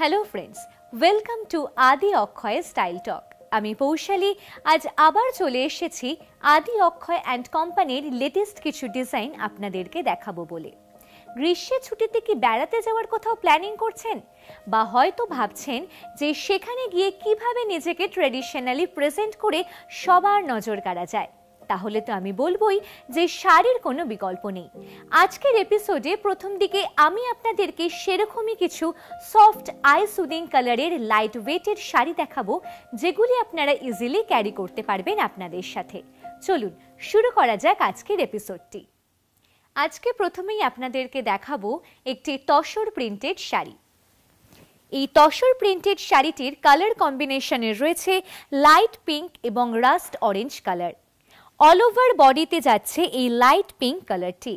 hello friends welcome to আদি অক্ষয় style টক আমি পৌশালী আজ আবার চলে এসেছি আদি অক্ষয় অ্যান্ড কোম্পানির লেটেস্ট কিছু ডিজাইন আপনাদেরকে দেখাবো বলে গ্রীষ্মের ছুটিতে কি বেড়াতে যাওয়ার কোথাও প্ল্যানিং করছেন বা হয়তো ভাবছেন যে সেখানে গিয়ে কিভাবে নিজেকে ট্রেডিশনালি প্রেজেন্ট করে সবার নজর কাড়া যায় তাহলে তো আমি বলবই যে শাড়ির কোনো বিকল্প নেই আজকের এপিসোডে প্রথম দিকে আমি আপনাদেরকে সেরকমই কিছু সফট আই সুদিং কালারের লাইট ওয়েটের শাড়ি দেখাবো যেগুলি আপনারা ইজিলি ক্যারি করতে পারবেন আপনাদের সাথে চলুন শুরু করা যাক আজকের এপিসোডটি আজকে প্রথমেই আপনাদেরকে দেখাবো একটি তসর প্রিন্টেড শাড়ি এই তসর প্রিন্টেড শাড়িটির কালার কম্বিনেশনের রয়েছে লাইট পিঙ্ক এবং rust orange colour all over বডিতে যাচ্ছে এই লাইট পিঙ্ক কালারটি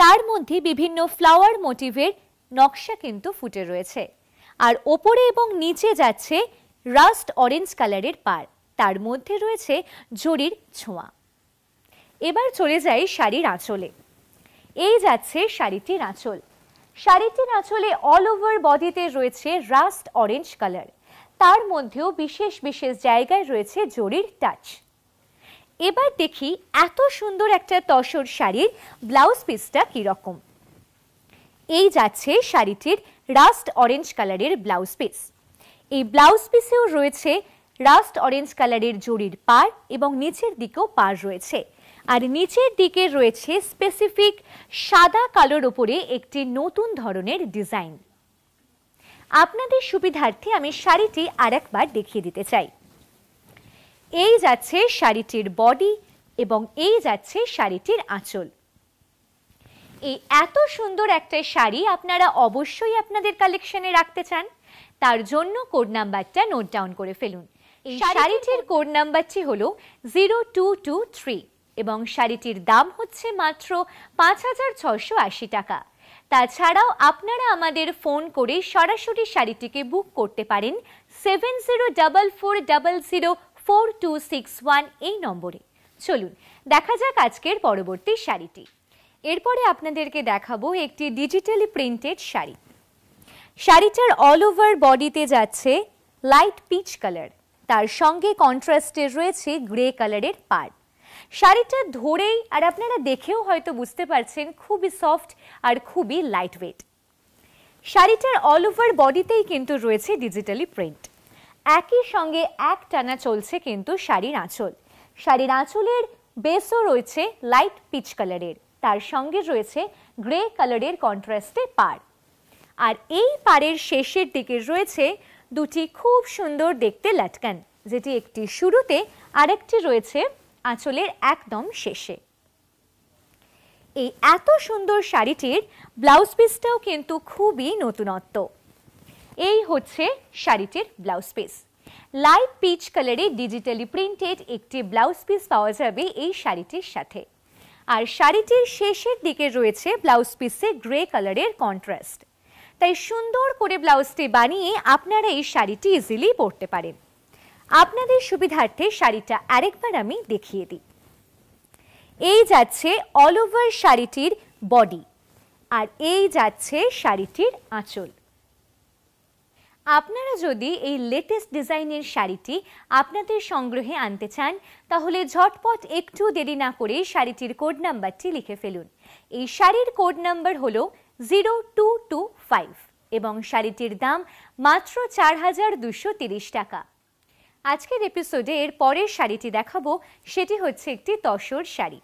তার মধ্যে বিভিন্ন ফ্লাওয়ার মোটিভের নকশা কিন্তু ফুটে রয়েছে আর ওপরে এবং নিচে যাচ্ছে রাস্ট অরেঞ্জ কালারের পার তার মধ্যে রয়েছে জরির ছোঁয়া এবার চলে যাই শাড়ির আঁচলে এই যাচ্ছে শাড়িটির আঁচল শাড়িটির আঁচলে অল ওভার বডিতে রয়েছে রাস্ট অরেঞ্জ কালার তার মধ্যেও বিশেষ বিশেষ জায়গায় রয়েছে জরির টাচ এবার দেখি এত সুন্দর একটা তসর শাড়ির ব্লাউজ পিসটা কীরকম এই যাচ্ছে শাড়িটির রাস্ট অরেঞ্জ কালারের ব্লাউজ পিস এই ব্লাউজ পিসেও রয়েছে রাস্ট অরেঞ্জ কালারের জড়ির পার এবং নিচের দিকেও পার রয়েছে আর নিচের দিকে রয়েছে স্পেসিফিক সাদা কালোর ওপরে একটি নতুন ধরনের ডিজাইন আপনাদের সুবিধার্থে আমি শাড়িটি আর একবার দেখিয়ে দিতে চাই এই যাচ্ছে শাড়িটির বডি এবং এই যাচ্ছে শাড়িটির আঁচল এই এত সুন্দর একটা শাড়ি আপনারা অবশ্যই আপনাদের কালেকশনে রাখতে চান তার জন্য কোড নাম্বারটা নোট ডাউন করে ফেলুন শাড়িটির কোড নাম্বারটি হল জিরো টু টু থ্রি এবং শাড়িটির দাম হচ্ছে মাত্র পাঁচ হাজার ছশো আশি টাকা তাছাড়াও আপনারা আমাদের ফোন করে সরাসরি শাড়িটিকে বুক করতে পারেন seven zero double four double zero four two six one এই নম্বরে চলুন দেখা যাক আজকের পরবর্তী শাড়িটি এরপরে আপনাদেরকে দেখাবো একটি ডিজিটালি প্রিন্টেড শাড়ি শাড়িটার অল ওভার বডিতে যাচ্ছে লাইট পিচ কালার তার সঙ্গে কন্ট্রাস্টে রয়েছে গ্রে কালারের পার্ট শাড়িটা ধরেই আর আপনারা দেখেও হয়তো বুঝতে পারছেন খুবই সফট আর খুবই লাইট ওয়েট শাড়িটার অল ওভার বডিতেই কিন্তু রয়েছে ডিজিটালি প্রিন্ট একই সঙ্গে এক টানা চলছে কিন্তু শাড়ির আঁচল শাড়ির আঁচলের বেসও রয়েছে লাইট পিচ কালারের তার সঙ্গে রয়েছে গ্রে কালারের কন্ট্রাস্টে পার আর এই পাড়ের শেষের দিকে রয়েছে দুটি খুব সুন্দর দেখতে লাটকান যেটি একটি শুরুতে আরেকটি রয়েছে আঁচলের একদম শেষে এই এত সুন্দর শাড়িটির ব্লাউজ পিসটাও কিন্তু খুবই নতুনত্ব এই হচ্ছে শাড়িটির ব্লাউজ পিস লাইট পিচ কালারে ডিজিটালি প্রিন্টেড একটি ব্লাউজ পিস পাওয়া যাবে এই শাড়িটির সাথে আর শাড়িটির শেষের দিকে রয়েছে ব্লাউজ পিসে গ্রে কালারের কন্ট্রাস্ট তাই সুন্দর করে ব্লাউজটি বানিয়ে আপনারা এই শাড়িটি ইজিলি পরতে পারেন আপনাদের সুবিধার্থে শাড়িটা আরেকবার আমি দেখিয়ে দিই এই যাচ্ছে অল ওভার শাড়িটির বডি আর এই যাচ্ছে শাড়িটির আঁচল আপনারা যদি এই লেটেস্ট ডিজাইনের শাড়িটি আপনাদের সংগ্রহে আনতে চান তাহলে ঝটপট একটু দেরি না করে শাড়িটির কোড নাম্বারটি লিখে ফেলুন এই শাড়ির কোড নাম্বার হলো জিরো টু টু ফাইভ এবং শাড়িটির দাম মাত্র চার হাজার দুশো তিরিশ টাকা আজকের এপিসোডে এর পরের শাড়িটি দেখাবো সেটি হচ্ছে একটি তসর শাড়ি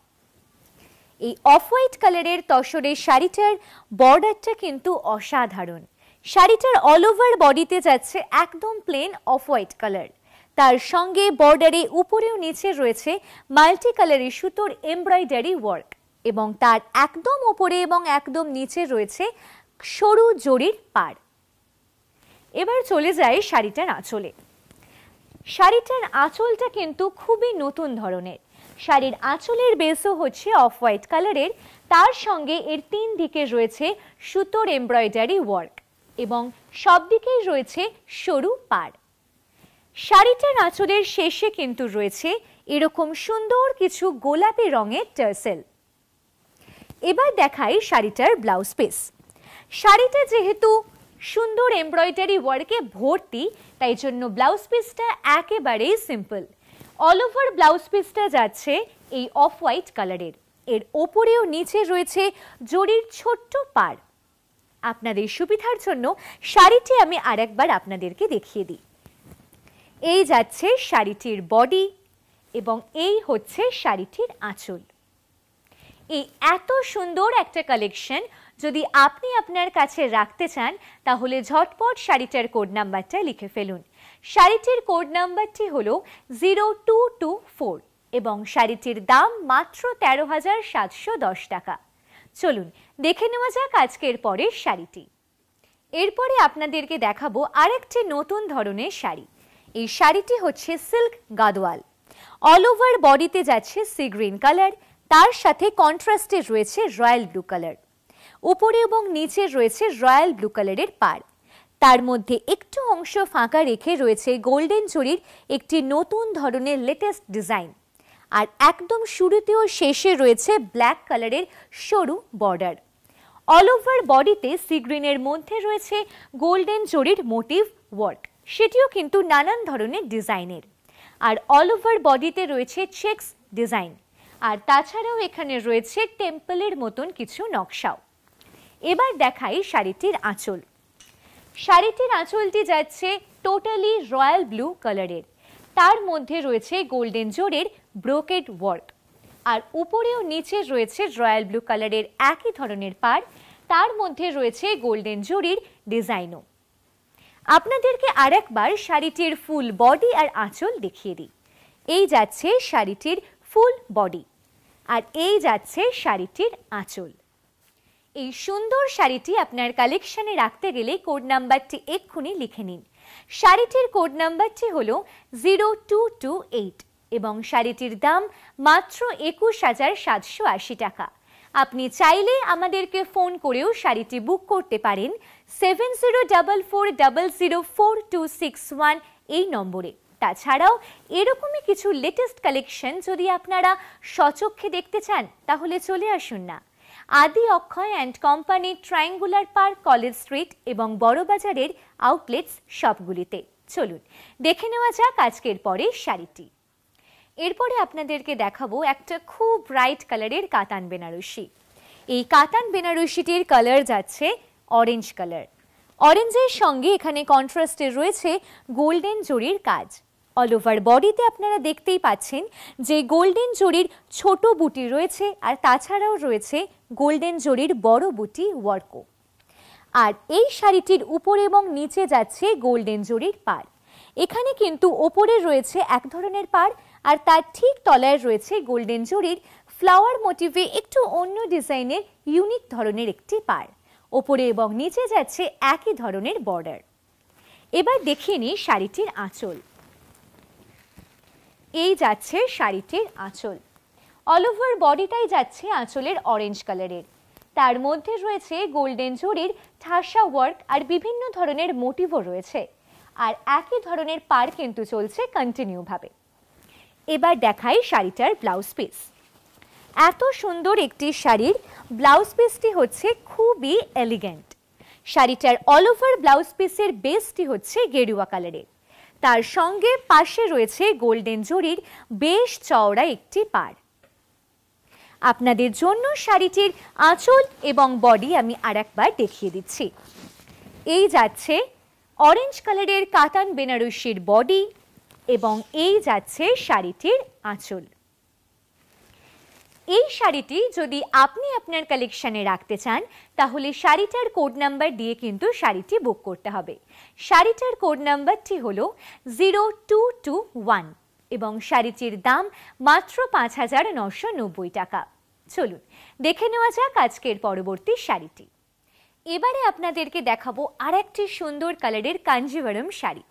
এই অফ হোয়াইট কালারের তসরের শাড়িটার বর্ডারটা কিন্তু অসাধারণ শাড়িটার অল ওভার বডিতে যাচ্ছে একদম প্লেন অফ হোয়াইট কালার তার সঙ্গে বর্ডারে উপরেও নিচে রয়েছে মাল্টি কালারে সুতোর এমব্রয়ডারি ওয়ার্ক এবং তার একদম উপরে এবং একদম নিচে রয়েছে সরু জরির পাড় এবার চলে যায় শাড়িটার আঁচলে শাড়িটার আঁচলটা কিন্তু খুবই নতুন ধরনের শাড়ির আঁচলের বেসও হচ্ছে অফ হোয়াইট কালারের তার সঙ্গে এর তিন দিকে রয়েছে সুতোর এমব্রয়ডারি ওয়ার্ক এবং সব দিকেই রয়েছে সরু পাড় শাড়িটার আঁচলের শেষে কিন্তু রয়েছে এরকম সুন্দর কিছু গোলাপি রঙের টার্সেল এবার দেখাই শাড়িটার ব্লাউজ পিস শাড়িটা যেহেতু সুন্দর এমব্রয়ডারি ওয়ার্কে ভর্তি তাই জন্য ব্লাউজ পিসটা একেবারেই সিম্পল অল ওভার ব্লাউজ পিসটা যাচ্ছে এই অফ হোয়াইট কালারের এর ওপরে ও নিচে রয়েছে জরির ছোট্ট পাড় আপনাদের সুবিধার জন্য শাড়িটি আমি আরেকবার আপনাদেরকে দেখিয়ে দিই এই যাচ্ছে শাড়িটির বডি এবং এই হচ্ছে শাড়িটির আঁচল এই এত সুন্দর একটা কালেকশন যদি আপনি আপনার কাছে রাখতে চান তাহলে ঝটপট শাড়িটার কোড নাম্বারটা লিখে ফেলুন শাড়িটির কোড নাম্বারটি হল জিরো টু টু ফোর এবং শাড়িটির দাম মাত্র তেরো হাজার সাতশো দশ টাকা চলুন দেখে নেওয়া যাক আজকের পরের শাড়িটি এরপরে আপনাদেরকে দেখাবো আরেকটি নতুন ধরনের শাড়ি এই শাড়িটি হচ্ছে সিল্ক গাদোয়াল অল ওভার বডিতে যাচ্ছে সি গ্রিন কালার তার সাথে কন্ট্রাস্টে রয়েছে রয়্যাল ব্লু কালার উপরে এবং নিচে রয়েছে রয়্যাল ব্লু কালারের পার তার মধ্যে একটু অংশ ফাঁকা রেখে রয়েছে গোল্ডেন চুরির একটি নতুন ধরনের লেটেস্ট ডিজাইন আর একদম শুরুতে ও শেষে রয়েছে ব্ল্যাক কালারের সরু বর্ডার অল ওভার বডিতে সি গ্রিনের মধ্যে রয়েছে গোল্ডেন জরির মোটিভ ওয়ার্ক সেটিও কিন্তু নানান ধরনের ডিজাইনের আর অল ওভার বডিতে রয়েছে চেক্স ডিজাইন আর তাছাড়াও এখানে রয়েছে টেম্পলের মতন কিছু নকশাও এবার দেখাই শাড়িটির আঁচল শাড়িটির আঁচলটি যাচ্ছে টোটালি রয়্যাল ব্লু কালারের তার মধ্যে রয়েছে গোল্ডেন জোরের ব্রোকেড ওয়ার্ক আর উপরে ও নিচে রয়েছে রয়্যাল ব্লু কালারের একই ধরনের পার তার মধ্যে রয়েছে গোল্ডেন জুরির ডিজাইনও আপনাদেরকে আর একবার শাড়িটির ফুল বডি আর আঁচল দেখিয়ে দিই এই যাচ্ছে শাড়িটির ফুল বডি আর এই যাচ্ছে শাড়িটির আঁচল এই সুন্দর শাড়িটি আপনার কালেকশানে রাখতে গেলে কোড নাম্বারটি এক্ষুনি লিখে নিন শাড়িটির কোড নাম্বারটি হল জিরো টু টু এইট এবং শাড়িটির দাম মাত্র একুশ হাজার সাতশো আশি টাকা আপনি চাইলে আমাদেরকে ফোন করেও শাড়িটি বুক করতে পারেন seven zero double four double zero four two six one এই নম্বরে তাছাড়াও এরকমই কিছু লেটেস্ট কালেকশন যদি আপনারা সচক্ষে দেখতে চান তাহলে চলে আসুন না Adi Akshay and company triangular park college street এবং বড়বাজারের আউটলেটস সবগুলিতে চলুন দেখে নেওয়া যাক আজকের পরে শাড়িটি এরপরে আপনাদেরকে দেখাবো একটা খুব ব্রাইট কালারের কাতান বেনারসি এই কাতান বেনারসিটির কালার যাচ্ছে অরেঞ্জ কালার অরেঞ্জের সঙ্গে এখানে কন্ট্রাস্টে রয়েছে গোল্ডেন জরির কাজ অল ওভার বডিতে আপনারা দেখতেই পাচ্ছেন যে গোল্ডেন জরির ছোট বুটি রয়েছে আর তাছাড়াও রয়েছে গোল্ডেন জরির বড় বুটি ওয়ার্কও আর এই শাড়িটির উপর এবং নিচে যাচ্ছে গোল্ডেন জরির পার এখানে কিন্তু ওপরে রয়েছে এক ধরনের পাড় আর তার ঠিক তলায় রয়েছে গোল্ডেন জুরির ফ্লাওয়ার মোটিভে একটু অন্য ডিজাইনের ইউনিক ধরনের একটি পার ওপরে এবং নিচে যাচ্ছে একই ধরনের বর্ডার এবার দেখিয়ে নিই শাড়িটির আঁচল এই যাচ্ছে শাড়িটির আঁচল অল ওভার বডিটাই যাচ্ছে আঁচলের অরেঞ্জ কালারের তার মধ্যে রয়েছে গোল্ডেন জরির ঠাসা ওয়ার্ক আর বিভিন্ন ধরনের মোটিভও রয়েছে আর একই ধরনের পার কিন্তু চলছে কন্টিনিউভাবে এবার দেখাই শাড়িটার ব্লাউজ পিস এত সুন্দর একটি শাড়ির ব্লাউজ পিসটি হচ্ছে খুবই এলিগেন্ট শাড়িটার অল ওভার ব্লাউজ পিসের বেসটি হচ্ছে গেরুয়া কালারের তার সঙ্গে পাশে রয়েছে গোল্ডেন জরির বেশ চওড়া একটি পার আপনাদের জন্য শাড়িটির আঁচল এবং বডি আমি আর একবার দেখিয়ে দিচ্ছি এই যাচ্ছে অরেঞ্জ কালারের কাতান বেনারসির বডি এবং এই যাচ্ছে শাড়িটির আঁচল এই শাড়িটি যদি আপনি আপনার কালেকশানে রাখতে চান তাহলে শাড়িটার কোড নাম্বার দিয়ে কিন্তু শাড়িটি বুক করতে হবে শাড়িটার কোড নাম্বারটি হল জিরো টু টু ওয়ান এবং শাড়িটির দাম মাত্র পাঁচ হাজার নশো নব্বই টাকা চলুন দেখে নেওয়া যাক আজকের পরবর্তী শাড়িটি এবারে আপনাদেরকে দেখাবো আর একটি সুন্দর কালারের কাঞ্জিভারম শাড়ি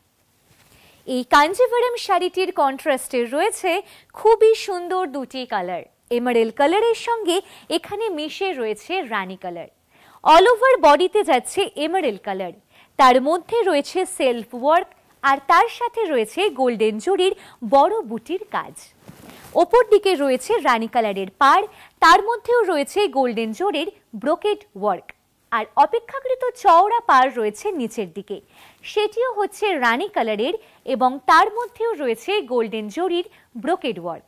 এই কাঞ্জিভারম শাড়িটির কন্ট্রাস্টে রয়েছে খুবই সুন্দর দুটি কালার এমারেল কালারের সঙ্গে এখানে মিশে রয়েছে রানি কালার অল ওভার বডিতে যাচ্ছে এমারেল কালার তার মধ্যে রয়েছে সেলফ ওয়ার্ক আর তার সাথে রয়েছে গোল্ডেন জুরির বড় বুটির কাজ ওপর দিকে রয়েছে রানি কালারের পার তার মধ্যেও রয়েছে গোল্ডেন জোরের ব্রোকেট ওয়ার্ক আর অপেক্ষাকৃত চওড়া পার রয়েছে নিচের দিকে সেটিও হচ্ছে রানি কালারের এবং তার মধ্যেও রয়েছে গোল্ডেন জরির ব্রোকেড ওয়ার্ক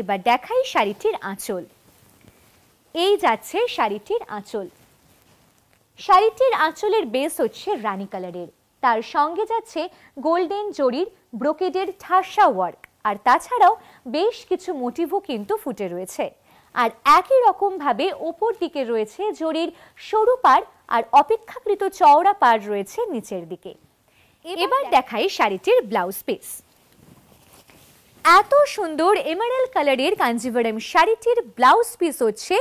এবার দেখাই শাড়িটির আঁচল এই যাচ্ছে শাড়িটির আঁচল শাড়িটির আঁচলের বেস হচ্ছে রানি কালারের তার সঙ্গে যাচ্ছে গোল্ডেন জরির ব্রোকেডের ঠাসা ওয়ার্ক আর তাছাড়াও বেশ কিছু মোটিভও কিন্তু ফুটে রয়েছে আর একই রকমভাবে ওপর দিকে রয়েছে জরির সরু পাড় আর অপেক্ষাকৃত চওড়া পাড় রয়েছে নিচের দিকে এবার দেখাই শাড়িটির ব্লাউজ পিস এত সুন্দর এমারেল কালারের কাঞ্জিভারম শাড়িটির ব্লাউজ পিস হচ্ছে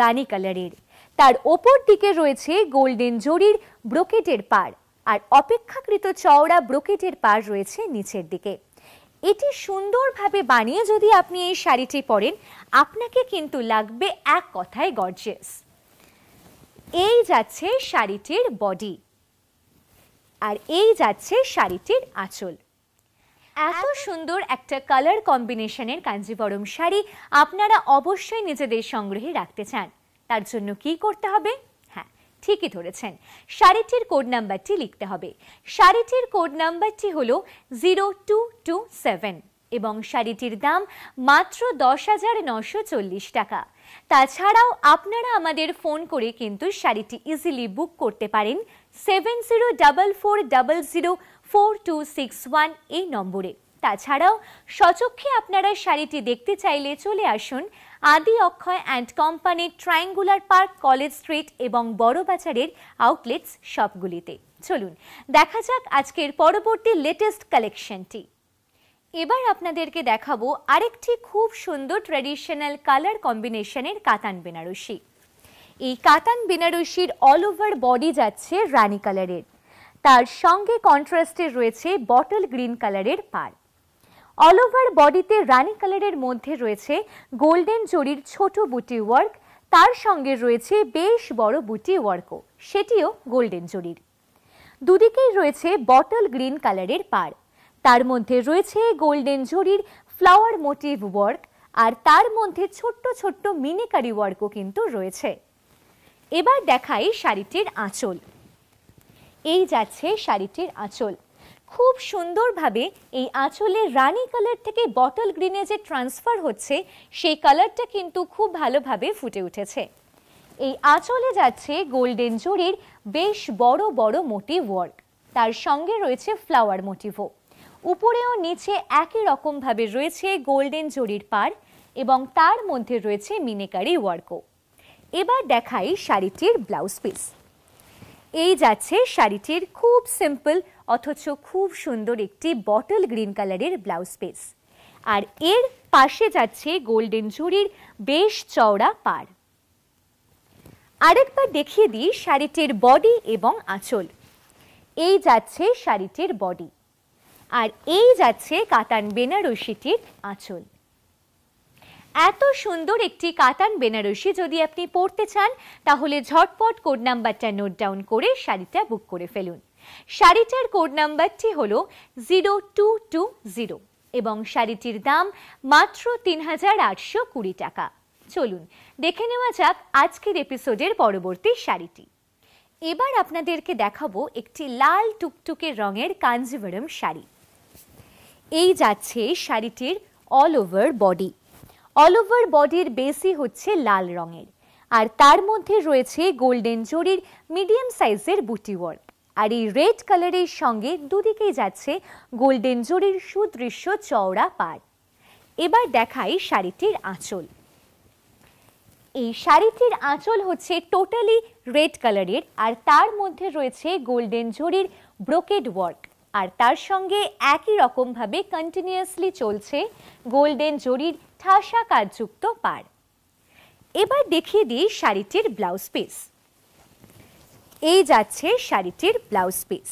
রানী কালারের তার ওপর দিকে রয়েছে গোল্ডেন জরির ব্রোকেটের পার আর অপেক্ষাকৃত চওড়া ব্রোকেটের পার রয়েছে নিচের দিকে এটি সুন্দরভাবে বানিয়ে যদি আপনি এই শাড়িটি পরেন আপনাকে কিন্তু লাগবে এক কথায় গর্জেস এই যাচ্ছে শাড়িটির বডি আর এই যাচ্ছে শাড়িটির আঁচল এত সুন্দর একটা কালার কম্বিনেশনের কাঞ্জিবরম শাড়ি আপনারা অবশ্যই নিজেদের সংগ্রহে রাখতে চান তার জন্য কি করতে হবে হ্যাঁ ঠিকই ধরেছেন শাড়িটির কোড নাম্বারটি লিখতে হবে শাড়িটির কোড নাম্বারটি হলো জিরো টু টু সেভেন এবং শাড়িটির দাম মাত্র দশ হাজার নশো চল্লিশ টাকা তাছাড়াও আপনারা আমাদের ফোন করে কিন্তু শাড়িটি ইজিলি বুক করতে পারেন seven zero double four double zero four two six one এই নম্বরে তাছাড়াও সচক্ষে আপনারা শাড়িটি দেখতে চাইলে চলে আসুন Adi Akshay and company triangular park college street এবং বড় বাজারের আউটলেটস শপগুলিতে চলুন দেখা যাক আজকের পরবর্তী লেটেস্ট কালেকশনটি এবার আপনাদেরকে দেখাবো আরেকটি খুব সুন্দর ট্র্যাডিশনাল কালার কম্বিনেশনের কাতান বেনারসি এই কাতান বেনারসির অল ওভার বডি যাচ্ছে রানি কালারের তার সঙ্গে কন্ট্রাস্টে রয়েছে বটল গ্রিন কালারের পার অল ওভার বডিতে রানি কালারের মধ্যে রয়েছে গোল্ডেন জরির ছোট বুটি ওয়ার্ক তার সঙ্গে রয়েছে বেশ বড় বুটি ওয়ার্কও সেটিও গোল্ডেন জরির দুদিকেই রয়েছে বটল গ্রিন কালারের পার তার মধ্যে রয়েছে গোল্ডেন জরির ফ্লাওয়ার মোটিভ ওয়ার্ক আর তার মধ্যে ছোট্ট ছোট্ট মিনিকারি ওয়ার্কও কিন্তু রয়েছে এবার দেখাই শাড়িটির আঁচল এই যাচ্ছে শাড়িটির আঁচল খুব সুন্দরভাবে এই আঁচলের রানি কালার থেকে বটল গ্রিনে যে ট্রান্সফার হচ্ছে সেই কালারটা কিন্তু খুব ভালোভাবে ফুটে উঠেছে এই আঁচলে যাচ্ছে গোল্ডেন জুরির বেশ বড় বড় মোটিভ ওয়ার্ক তার সঙ্গে রয়েছে ফ্লাওয়ার মোটিভও উপরে ও নিচে একই রকমভাবে রয়েছে গোল্ডেন জরির পার এবং তার মধ্যে রয়েছে মিনেকারি ওয়ার্কও এবার দেখাই শাড়িটির ব্লাউজ পিস এই যাচ্ছে শাড়িটির খুব সিম্পল অথচ খুব সুন্দর একটি বটল গ্রিন কালারের ব্লাউজ পিস আর এর পাশে যাচ্ছে গোল্ডেন ঝুড়ির বেশ চওড়া পাড় আরেকবার দেখিয়ে দিই শাড়িটির বডি এবং আঁচল এই যাচ্ছে শাড়িটির বডি আর এই যাচ্ছে কাতান বেনারসিটির আঁচল এত সুন্দর একটি কাতান বেনারসি যদি আপনি পড়তে চান তাহলে ঝটপট কোড নাম্বারটা নোট ডাউন করে শাড়িটা বুক করে ফেলুন শাড়িটার কোড নাম্বারটি হলো জিরো টু টু জিরো এবং শাড়িটির দাম মাত্র তিন হাজার আটশো কুড়ি টাকা চলুন দেখে নেওয়া যাক আজকের এপিসোডের পরবর্তী শাড়িটি এবার আপনাদেরকে দেখাবো একটি লাল টুকটুকে রঙের কাঞ্জিভরম শাড়ি এই যাচ্ছে শাড়িটির all over body all over বডির বেসি হচ্ছে লাল রঙের আর তার মধ্যে রয়েছে গোল্ডেন জরির মিডিয়াম সাইজের বুটি ওয়ার্ক আর এই রেড কালারের সঙ্গে দুদিকেই যাচ্ছে গোল্ডেন জরির সুদৃশ্য চওড়া পাড় এবার দেখাই শাড়িটির আঁচল এই শাড়িটির আঁচল হচ্ছে টোটালি রেড কালারের আর তার মধ্যে রয়েছে গোল্ডেন জরির ব্রোকেড ওয়ার্ক আর তার সঙ্গে একই রকমভাবে কন্টিনিউয়াসলি চলছে গোল্ডেন জরির ঠাসা কাজযুক্ত পার এবার দেখিয়ে দিই শাড়িটির ব্লাউজ পিস এই যাচ্ছে শাড়িটির ব্লাউজ পিস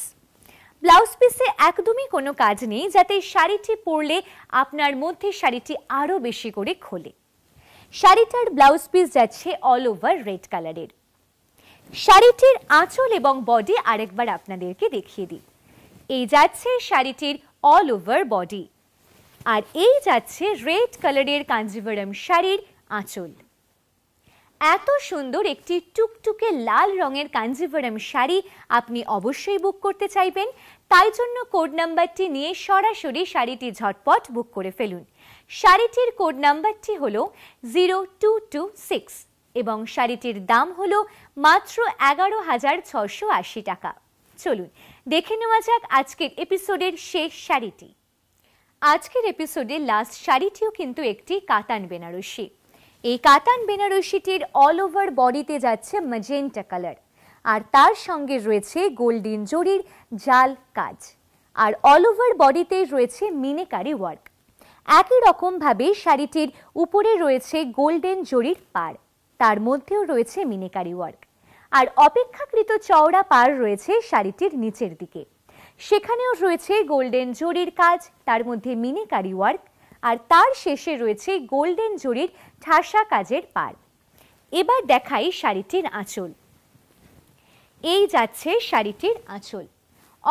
ব্লাউজ পিসে একদমই কোনো কাজ নেই যাতে শাড়িটি পরলে আপনার মধ্যে শাড়িটি আরও বেশি করে খোলে শাড়িটার ব্লাউজ পিস যাচ্ছে অল ওভার রেড কালারের শাড়িটির আঁচল এবং বডি আরেকবার আপনাদেরকে দেখিয়ে দিই এই যাচ্ছে শাড়িটির অল ওভার বডি আর এই যাচ্ছে রেড কালারের কাঞ্জিভারম শাড়ির আঁচল এত সুন্দর একটি টুকটুকে লাল রঙের কাঞ্জিভারম শাড়ি আপনি অবশ্যই বুক করতে চাইবেন তাই জন্য কোড নাম্বারটি নিয়ে সরাসরি শাড়িটি ঝটপট বুক করে ফেলুন শাড়িটির কোড নাম্বারটি হল জিরো টু টু সিক্স এবং শাড়িটির দাম হল মাত্র এগারো হাজার ছশো আশি টাকা চলুন দেখে নেওয়া যাক আজকের এপিসোডের শেষ শাড়িটি আজকের এপিসোডে লাস্ট শাড়িটিও কিন্তু একটি কাতান বেনারসি এই কাতান বেনারসিটির অল ওভার বডিতে যাচ্ছে মজেন্টা কালার আর তার সঙ্গে রয়েছে গোল্ডেন জরির জাল কাজ আর অল ওভার বডিতে রয়েছে মিনেকারি ওয়ার্ক একই রকমভাবে শাড়িটির উপরে রয়েছে গোল্ডেন জরির পার তার মধ্যেও রয়েছে মিনেকারি ওয়ার্ক আর অপেক্ষাকৃত চওড়া পার রয়েছে শাড়িটির নিচের দিকে সেখানেও রয়েছে গোল্ডেন জরির কাজ তার মধ্যে মিনি কারি ওয়ার্ক আর তার শেষে রয়েছে গোল্ডেন জরির ঠাসা কাজের পার এবার দেখাই শাড়িটির আঁচল এই যাচ্ছে শাড়িটির আঁচল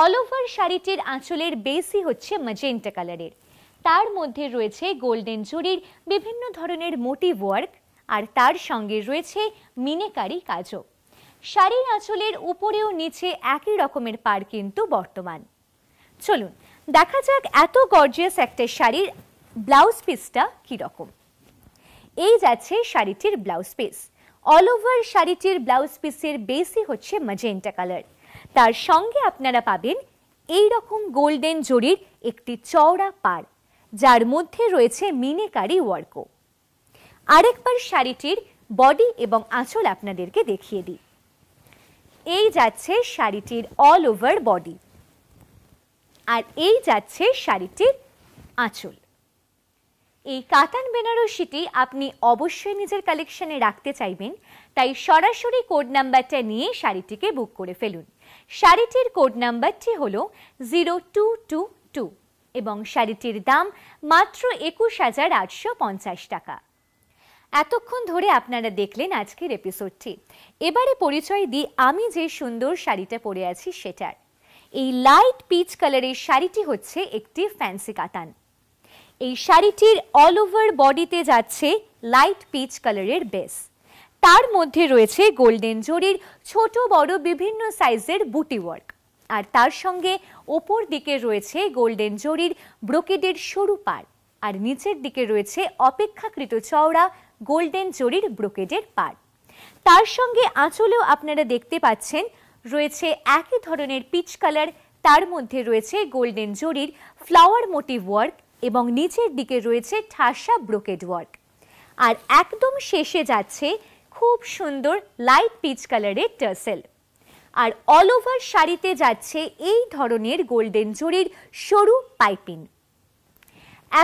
অল ওভার শাড়িটির আঁচলের বেসই হচ্ছে মাজেন্টা কালারের তার মধ্যে রয়েছে গোল্ডেন জরির বিভিন্ন ধরনের মোটিভ ওয়ার্ক আর তার সঙ্গে রয়েছে মিনেকারি কাজও শাড়ির আঁচলের উপরে ও নিচে একই রকমের পার কিন্তু বর্তমান চলুন দেখা যাক এত গর্জিয়াস একটা শাড়ির ব্লাউজ পিসটা কীরকম এই যাচ্ছে শাড়িটির ব্লাউজ পিস অল ওভার শাড়িটির ব্লাউজ পিসের বেসই হচ্ছে মাজেন্টা কালার তার সঙ্গে আপনারা পাবেন এই রকম গোল্ডেন জরির একটি চওড়া পার যার মধ্যে রয়েছে মিনেকারি ওয়ার্কো আরেকবার শাড়িটির বডি এবং আঁচল আপনাদেরকে দেখিয়ে দিই এই যাচ্ছে শাড়িটির অল ওভার বডি আর এই যাচ্ছে শাড়িটির আঁচল এই কাতান বেনারসিটি আপনি অবশ্যই নিজের কালেকশনে রাখতে চাইবেন তাই সরাসরি কোড নাম্বারটা নিয়ে শাড়িটিকে বুক করে ফেলুন শাড়িটির কোড নাম্বারটি হল জিরো টু টু টু এবং শাড়িটির দাম মাত্র একুশ হাজার আটশো পঞ্চাশ টাকা এতক্ষণ ধরে আপনারা দেখলেন আজকের এপিসোডটি এবারে পরিচয় দিই আমি যে সুন্দর শাড়িটা পরে আছি সেটার এই লাইট পিচ কালারের শাড়িটি হচ্ছে একটি ফ্যান্সি কাতান এই শাড়িটির অল ওভার বডিতে যাচ্ছে লাইট পিচ কালারের বেস তার মধ্যে রয়েছে গোল্ডেন জরির ছোট বড় বিভিন্ন সাইজের বুটি ওয়ার্ক আর তার সঙ্গে ওপর দিকে রয়েছে গোল্ডেন জরির ব্রোকেডের সরু পাড় আর নিচের দিকে রয়েছে অপেক্ষাকৃত চওড়া গোল্ডেন জরির ব্রোকেডের পার তার সঙ্গে আঁচলেও আপনারা দেখতে পাচ্ছেন রয়েছে একই ধরনের পিচ কালার তার মধ্যে রয়েছে গোল্ডেন জরির ফ্লাওয়ার মোটিভ ওয়ার্ক এবং নিচের দিকে রয়েছে ঠাসা ব্রোকেড ওয়ার্ক আর একদম শেষে যাচ্ছে খুব সুন্দর লাইট পিচ কালারের টার্সেল আর অল ওভার শাড়িতে যাচ্ছে এই ধরনের গোল্ডেন জরির সরু পাইপিন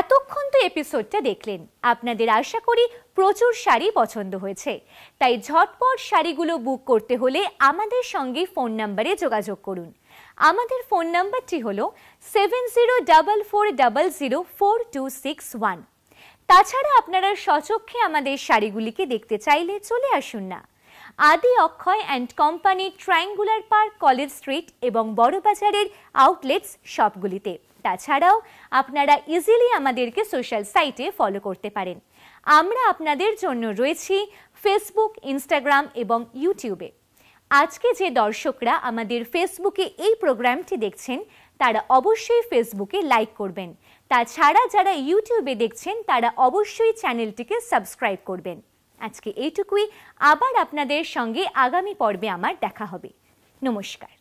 এতক্ষণ তো এপিসোডটা দেখলেন আপনাদের আশা করি প্রচুর শাড়ি পছন্দ হয়েছে তাই ঝটপট শাড়িগুলো বুক করতে হলে আমাদের সঙ্গে ফোন নাম্বারে যোগাযোগ করুন আমাদের ফোন নাম্বারটি হল seven zero double four double zero four two six one তাছাড়া আপনারা সচক্ষে আমাদের শাড়িগুলিকে দেখতে চাইলে চলে আসুন না Adi Akshay and company triangular park college street এবং বড়বাজারের আউটলেটস সবগুলিতে তাছাড়াও আপনারা ইজিলি আমাদেরকে সোশ্যাল সাইটে ফলো করতে পারেন আমরা আপনাদের জন্য রয়েছি ফেসবুক ইনস্টাগ্রাম এবং ইউটিউবে আজকে যে দর্শকরা আমাদের ফেসবুকে এই প্রোগ্রামটি দেখছেন তারা অবশ্যই ফেসবুকে লাইক করবেন তাছাড়া যারা ইউটিউবে দেখছেন তারা অবশ্যই চ্যানেলটিকে সাবস্ক্রাইব করবেন আজকে এইটুকুই আবার আপনাদের সঙ্গে আগামী পর্বে আমার দেখা হবে নমস্কার